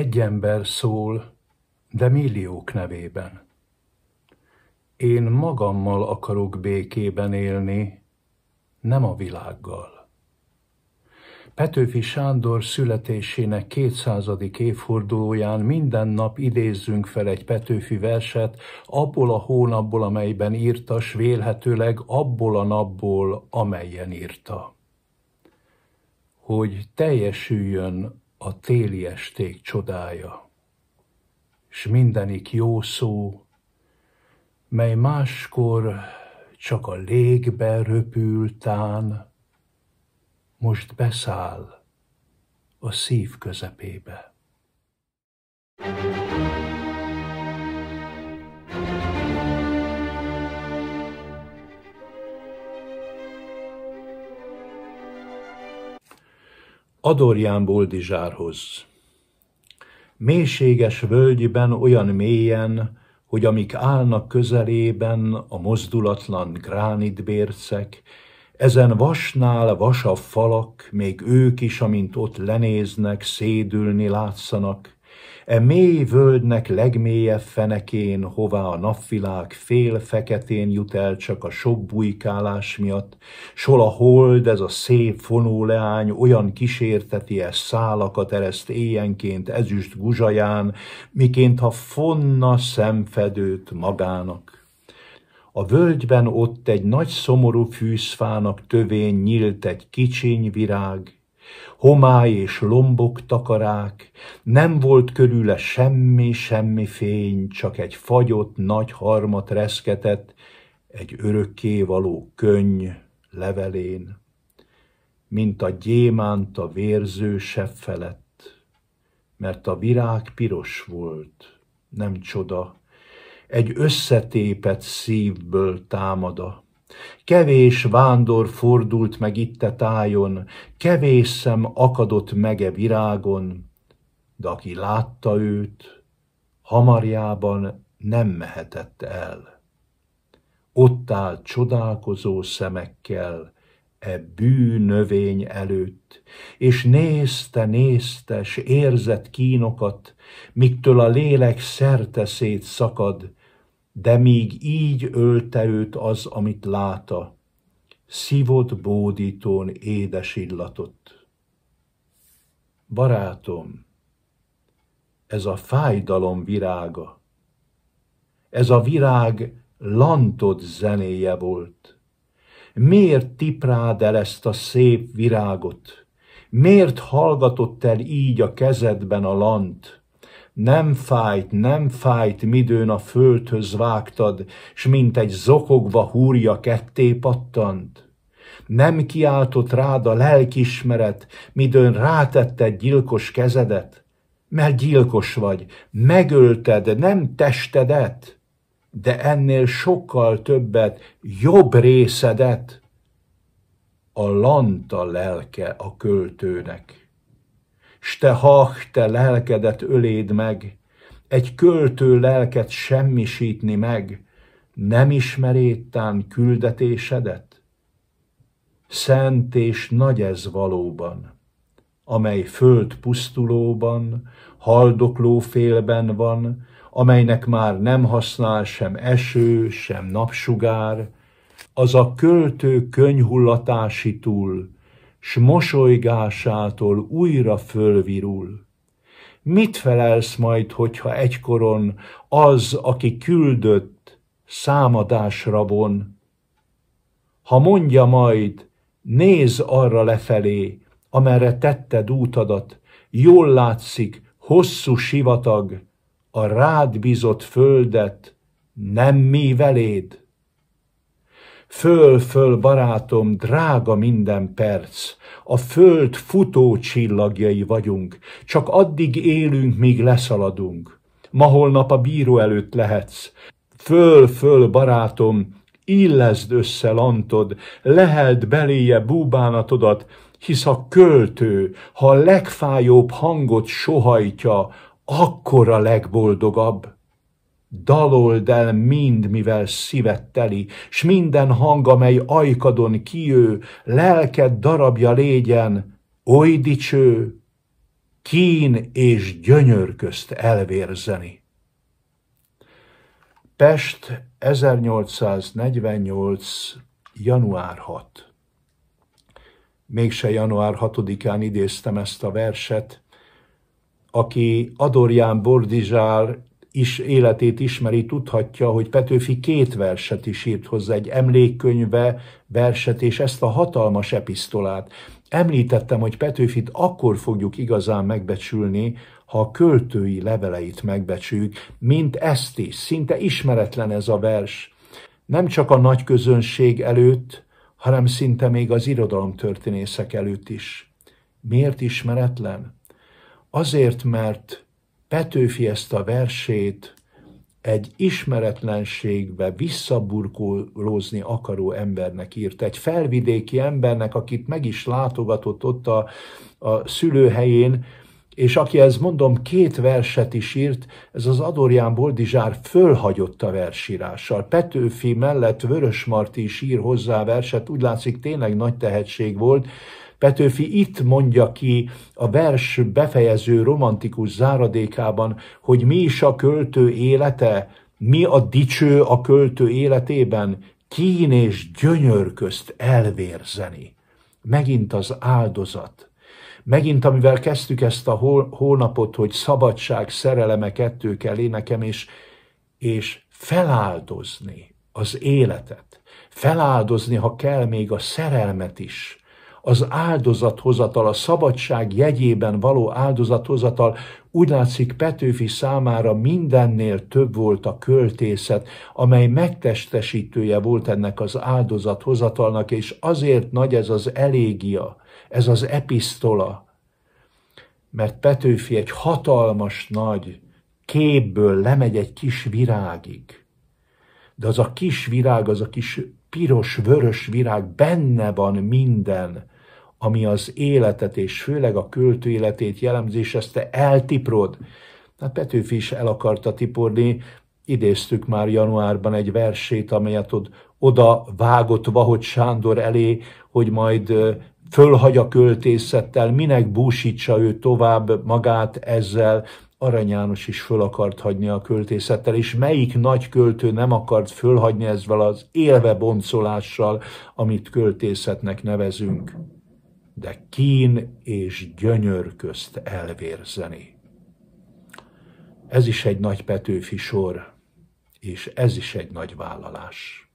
egy ember szól, de milliók nevében. Én magammal akarok békében élni, nem a világgal. Petőfi Sándor születésének 200. évfordulóján minden nap idézzünk fel egy Petőfi verset abból a hónapból, amelyben írta, s vélhetőleg abból a napból, amelyen írta. Hogy teljesüljön a téli esték csodája, s mindenik jó szó, mely máskor csak a légbe röpültán, most beszáll a szív közepébe. thank you Adorján Boldizsárhoz. Mélységes völgyben olyan mélyen, hogy amik állnak közelében a mozdulatlan gránitbércek, ezen vasnál vasabb falak, még ők is, amint ott lenéznek, szédülni látszanak, E mély völdnek legmélyebb fenekén, hová a napvilág fél feketén jut el csak a sok bujkálás miatt, sol a hold, ez a szép fonó leány olyan kísérteti e szálakat ereszt éjenként ezüst guzsaján, miként ha fonna szemfedőt magának. A völgyben ott egy nagy szomorú fűszfának tövén nyílt egy kicsiny virág, Homály és lombok takarák, nem volt körüle semmi, semmi fény, csak egy fagyott nagy harmat reszketett, egy örökké való könny levelén, mint a gyémánt a vérző sebb felett, mert a virág piros volt, nem csoda, egy összetépet szívből támada Kevés vándor fordult meg itt a tájon, kevés szem akadott mege virágon, de aki látta őt, hamarjában nem mehetett el. Ott áll csodálkozó szemekkel, e bűnövény előtt, és nézte, nézte, s érzett kínokat, miktől a lélek szerte szakad, de még így ölte őt az, amit láta, szívott bódítón édes illatot. Barátom, ez a fájdalom virága, ez a virág lantott zenéje volt. Miért tiprád el ezt a szép virágot? Miért hallgatott el így a kezedben a lant? Nem fájt, nem fájt, midőn a földhöz vágtad, s mint egy zokogva húrja ketté pattant. Nem kiáltott rád a lelkismeret, midőn rátetted gyilkos kezedet, mert gyilkos vagy, megölted nem testedet, de ennél sokkal többet, jobb részedet. A lanta lelke a költőnek te hach, te lelkedet öléd meg, egy költő lelket semmisítni meg, nem ismerétán küldetésedet? Szent és nagy ez valóban, amely föld pusztulóban, haldokló félben van, amelynek már nem használ sem eső, sem napsugár, az a költő túl, s mosolygásától újra fölvirul. Mit felelsz majd, hogyha egykoron az, aki küldött, számadásra von? Ha mondja majd, néz arra lefelé, amerre tetted útadat, jól látszik, hosszú sivatag, a rád bizott földet, nem mi veléd. Föl-föl, barátom, drága minden perc, a föld futó csillagjai vagyunk, csak addig élünk, míg leszaladunk. Ma holnap a bíró előtt lehetsz. Föl-föl, barátom, illeszd össze lantod, leheld beléje búbánatodat, hisz a költő, ha a legfájóbb hangot sohajtja, akkor a legboldogabb. Dalold el mind, mivel szíved teli, s minden hang, amely ajkadon kijő, lelked darabja légyen, oly dicső, kín és gyönyör közt elvérzeni. Pest 1848. január 6. Mégse január 6-án idéztem ezt a verset, aki Adorján Bordizsár is életét ismeri, tudhatja, hogy Petőfi két verset is írt hozzá, egy emlékkönyve verset, és ezt a hatalmas epistolát. Említettem, hogy Petőfit akkor fogjuk igazán megbecsülni, ha a költői leveleit megbecsüljük, mint ezt is. Szinte ismeretlen ez a vers. Nem csak a nagy közönség előtt, hanem szinte még az irodalomtörténészek előtt is. Miért ismeretlen? Azért, mert Petőfi ezt a versét egy ismeretlenségbe visszaburkolózni akaró embernek írt, egy felvidéki embernek, akit meg is látogatott ott a, a szülőhelyén, és aki ez mondom két verset is írt, ez az Adorján Boldizsár fölhagyott a versírással. Petőfi mellett Vörös Marti is ír hozzá verset, úgy látszik tényleg nagy tehetség volt, Petőfi itt mondja ki a vers befejező romantikus záradékában, hogy mi is a költő élete, mi a dicső a költő életében, kín és gyönyör közt elvérzeni. Megint az áldozat. Megint, amivel kezdtük ezt a hónapot, hogy szabadság, szereleme kettő kell énekem, és, és feláldozni az életet, feláldozni, ha kell, még a szerelmet is, az áldozathozatal, a szabadság jegyében való áldozathozatal úgy látszik Petőfi számára mindennél több volt a költészet, amely megtestesítője volt ennek az áldozathozatalnak, és azért nagy ez az elégia, ez az epistola, mert Petőfi egy hatalmas nagy képből lemegy egy kis virágig. De az a kis virág, az a kis piros-vörös virág benne van minden, ami az életet és főleg a költő életét jellemzi, és ezt te eltiprod. Na, hát Petőfi is el akarta tiporni, idéztük már januárban egy versét, amelyet ott oda vágott Vahogy Sándor elé, hogy majd fölhagy a költészettel, minek búsítsa ő tovább magát ezzel, Arany János is föl akart hagyni a költészettel, és melyik nagy költő nem akart fölhagyni ezzel az élve boncolással, amit költészetnek nevezünk, de kín és gyönyör közt elvérzeni. Ez is egy nagy Petőfi sor, és ez is egy nagy vállalás.